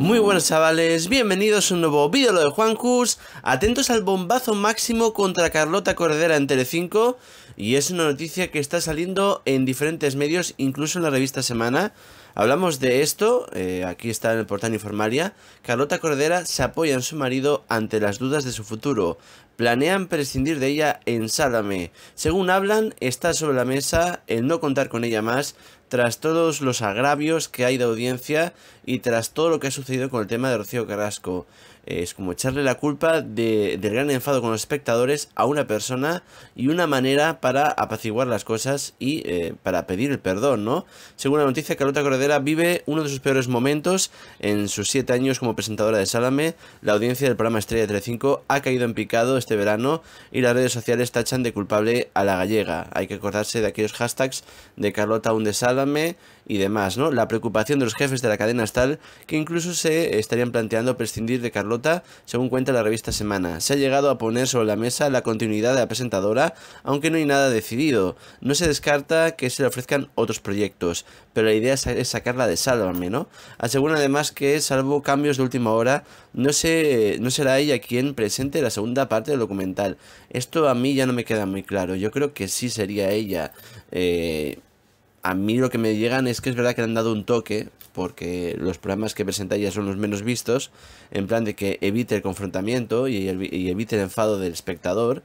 Muy buenos chavales, bienvenidos a un nuevo vídeo de Juan Cus, atentos al bombazo máximo contra Carlota Cordera en Telecinco y es una noticia que está saliendo en diferentes medios, incluso en la revista Semana. Hablamos de esto, eh, aquí está en el portal Informalia, Carlota Cordera se apoya en su marido ante las dudas de su futuro, planean prescindir de ella en Sálame. Según hablan, está sobre la mesa el no contar con ella más tras todos los agravios que hay de audiencia y tras todo lo que ha sucedido con el tema de Rocío Carrasco. Es como echarle la culpa de, del gran enfado con los espectadores a una persona y una manera para apaciguar las cosas y eh, para pedir el perdón, ¿no? Según la noticia, Carlota Cordera vive uno de sus peores momentos en sus siete años como presentadora de Sálame. La audiencia del programa Estrella de ha caído en picado este verano y las redes sociales tachan de culpable a la gallega. Hay que acordarse de aquellos hashtags de Carlota un de Salame y demás, ¿no? La preocupación de los jefes de la cadena es tal que incluso se estarían planteando prescindir de Carlota, según cuenta la revista Semana. Se ha llegado a poner sobre la mesa la continuidad de la presentadora, aunque no hay nada decidido. No se descarta que se le ofrezcan otros proyectos, pero la idea es sacarla de Sálvame, ¿no? asegura además que, salvo cambios de última hora, no, no será ella quien presente la segunda parte del documental. Esto a mí ya no me queda muy claro. Yo creo que sí sería ella. Eh, a mí lo que me llegan es que es verdad que le han dado un toque, porque los programas que presenta ya son los menos vistos, en plan de que evite el confrontamiento y, evite el enfado del espectador,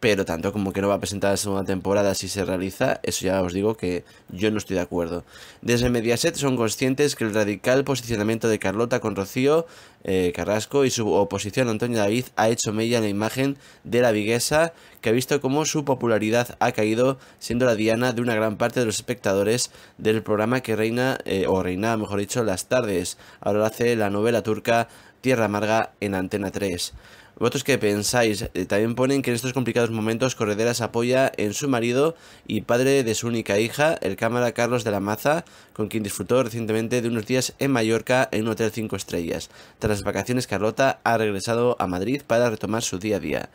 pero tanto como que no va a presentar la segunda temporada si se realiza, eso ya os digo que yo no estoy de acuerdo. Desde Mediaset son conscientes que el radical posicionamiento de Carlota con Rocío eh, Carrasco y su oposición a Antonio David ha hecho mella en la imagen de la viguesa que ha visto cómo su popularidad ha caído siendo la diana de una gran parte de los espectadores del programa que reina, eh, o reina mejor dicho, las tardes. Ahora lo hace la novela turca Tierra Amarga en Antena 3. Votos que pensáis? Eh, también ponen que en estos complicados momentos Correderas apoya en su marido y padre de su única hija, el cámara Carlos de la Maza, con quien disfrutó recientemente de unos días en Mallorca en un hotel 5 estrellas. Tras las vacaciones, Carlota ha regresado a Madrid para retomar su día a día.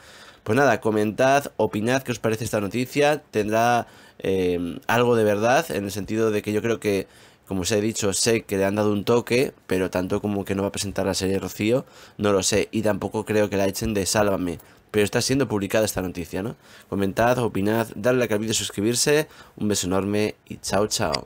Pues nada, comentad, opinad qué os parece esta noticia. Tendrá eh, algo de verdad, en el sentido de que yo creo que, como os he dicho, sé que le han dado un toque, pero tanto como que no va a presentar la serie Rocío, no lo sé. Y tampoco creo que la echen de Sálvame. Pero está siendo publicada esta noticia, ¿no? Comentad, opinad, darle like al vídeo, suscribirse. Un beso enorme y chao, chao.